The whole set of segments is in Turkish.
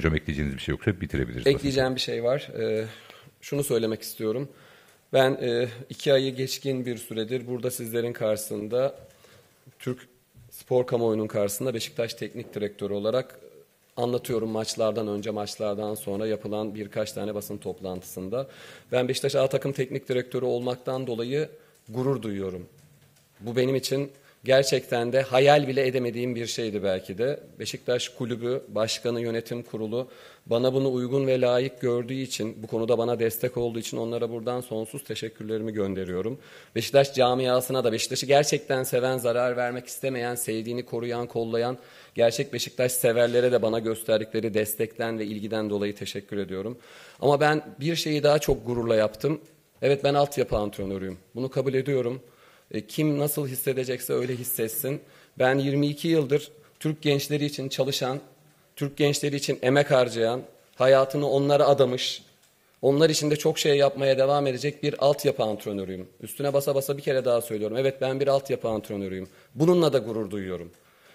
Hocam ekleyeceğiniz bir şey yoksa bitirebiliriz. Ekleyeceğim basitçe. bir şey var. Ee, şunu söylemek istiyorum. Ben e, iki ayı geçkin bir süredir burada sizlerin karşısında Türk spor kamuoyunun karşısında Beşiktaş teknik direktörü olarak anlatıyorum maçlardan önce maçlardan sonra yapılan birkaç tane basın toplantısında. Ben Beşiktaş A takım teknik direktörü olmaktan dolayı gurur duyuyorum. Bu benim için gerçekten de hayal bile edemediğim bir şeydi belki de. Beşiktaş Kulübü, Başkanı, Yönetim Kurulu bana bunu uygun ve layık gördüğü için, bu konuda bana destek olduğu için onlara buradan sonsuz teşekkürlerimi gönderiyorum. Beşiktaş camiasına da Beşiktaş'ı gerçekten seven, zarar vermek istemeyen, sevdiğini koruyan, kollayan gerçek Beşiktaş severlere de bana gösterdikleri destekten ve ilgiden dolayı teşekkür ediyorum. Ama ben bir şeyi daha çok gururla yaptım. Evet ben altyapı antrenörüyüm. Bunu kabul ediyorum. E, kim nasıl hissedecekse öyle hissetsin. Ben 22 yıldır Türk gençleri için çalışan, Türk gençleri için emek harcayan, hayatını onlara adamış, onlar için de çok şey yapmaya devam edecek bir altyapı antrenörüyüm. Üstüne basa basa bir kere daha söylüyorum. Evet ben bir altyapı antrenörüyüm. Bununla da gurur duyuyorum.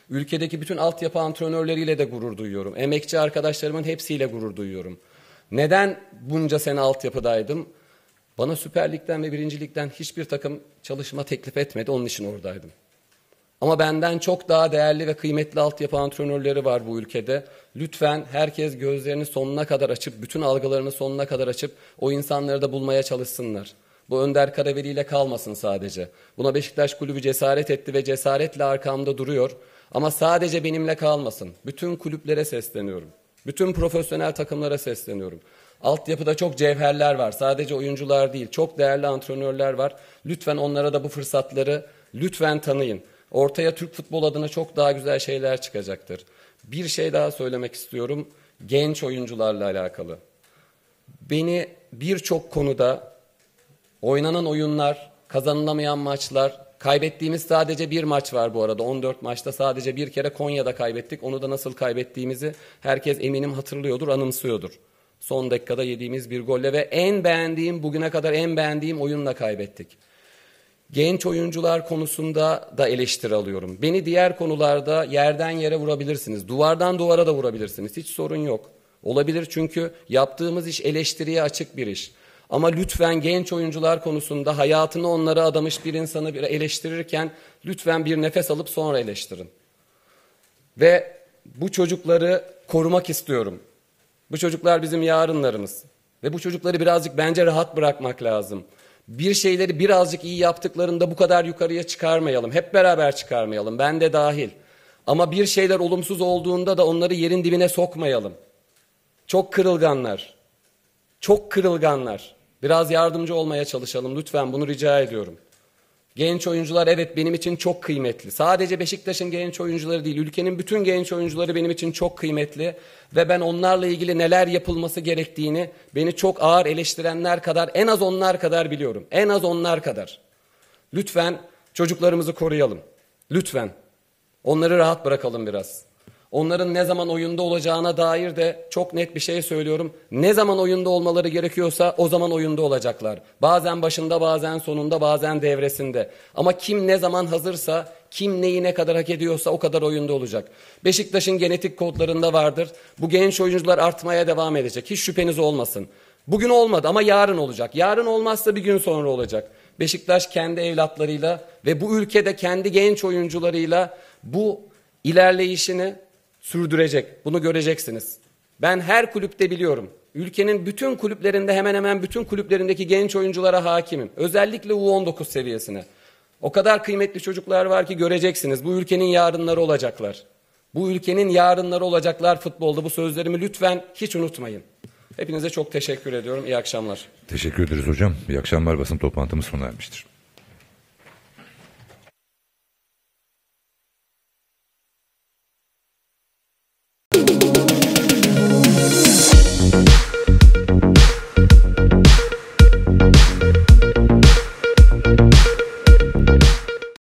Ülkedeki bütün altyapı antrenörleriyle de gurur duyuyorum. Emekçi arkadaşlarımın hepsiyle gurur duyuyorum. Neden bunca sene altyapıdaydım? Bana Süper Lig'den ve Birincilikten hiçbir takım çalışma teklif etmedi. Onun için oradaydım. Ama benden çok daha değerli ve kıymetli altyapı antrenörleri var bu ülkede. Lütfen herkes gözlerini sonuna kadar açıp, bütün algılarını sonuna kadar açıp o insanları da bulmaya çalışsınlar. Bu Önder Karaveli ile kalmasın sadece. Buna Beşiktaş Kulübü cesaret etti ve cesaretle arkamda duruyor. Ama sadece benimle kalmasın. Bütün kulüplere sesleniyorum. Bütün profesyonel takımlara sesleniyorum. Altyapıda çok cevherler var. Sadece oyuncular değil, çok değerli antrenörler var. Lütfen onlara da bu fırsatları lütfen tanıyın. Ortaya Türk futbol adına çok daha güzel şeyler çıkacaktır. Bir şey daha söylemek istiyorum. Genç oyuncularla alakalı. Beni birçok konuda oynanan oyunlar, kazanılamayan maçlar, Kaybettiğimiz sadece bir maç var bu arada. 14 maçta sadece bir kere Konya'da kaybettik. Onu da nasıl kaybettiğimizi herkes eminim hatırlıyordur, anımsıyordur. Son dakikada yediğimiz bir golle ve en beğendiğim, bugüne kadar en beğendiğim oyunla kaybettik. Genç oyuncular konusunda da eleştiri alıyorum. Beni diğer konularda yerden yere vurabilirsiniz. Duvardan duvara da vurabilirsiniz. Hiç sorun yok. Olabilir çünkü yaptığımız iş eleştiriye açık bir iş. Ama lütfen genç oyuncular konusunda hayatını onlara adamış bir insanı eleştirirken lütfen bir nefes alıp sonra eleştirin. Ve bu çocukları korumak istiyorum. Bu çocuklar bizim yarınlarımız. Ve bu çocukları birazcık bence rahat bırakmak lazım. Bir şeyleri birazcık iyi yaptıklarında bu kadar yukarıya çıkarmayalım. Hep beraber çıkarmayalım. Ben de dahil. Ama bir şeyler olumsuz olduğunda da onları yerin dibine sokmayalım. Çok kırılganlar. Çok kırılganlar. Biraz yardımcı olmaya çalışalım lütfen bunu rica ediyorum. Genç oyuncular evet benim için çok kıymetli. Sadece Beşiktaş'ın genç oyuncuları değil, ülkenin bütün genç oyuncuları benim için çok kıymetli ve ben onlarla ilgili neler yapılması gerektiğini beni çok ağır eleştirenler kadar en az onlar kadar biliyorum. En az onlar kadar. Lütfen çocuklarımızı koruyalım. Lütfen. Onları rahat bırakalım biraz. Onların ne zaman oyunda olacağına dair de çok net bir şey söylüyorum. Ne zaman oyunda olmaları gerekiyorsa o zaman oyunda olacaklar. Bazen başında, bazen sonunda, bazen devresinde. Ama kim ne zaman hazırsa, kim neyi ne kadar hak ediyorsa o kadar oyunda olacak. Beşiktaş'ın genetik kodlarında vardır. Bu genç oyuncular artmaya devam edecek. Hiç şüpheniz olmasın. Bugün olmadı ama yarın olacak. Yarın olmazsa bir gün sonra olacak. Beşiktaş kendi evlatlarıyla ve bu ülkede kendi genç oyuncularıyla bu ilerleyişini sürdürecek. Bunu göreceksiniz. Ben her kulüpte biliyorum. Ülkenin bütün kulüplerinde hemen hemen bütün kulüplerindeki genç oyunculara hakimim. Özellikle U19 seviyesine. O kadar kıymetli çocuklar var ki göreceksiniz. Bu ülkenin yarınları olacaklar. Bu ülkenin yarınları olacaklar futbolda. Bu sözlerimi lütfen hiç unutmayın. Hepinize çok teşekkür ediyorum. İyi akşamlar. Teşekkür ederiz hocam. İyi akşamlar. Basın toplantımız sona ermiştir.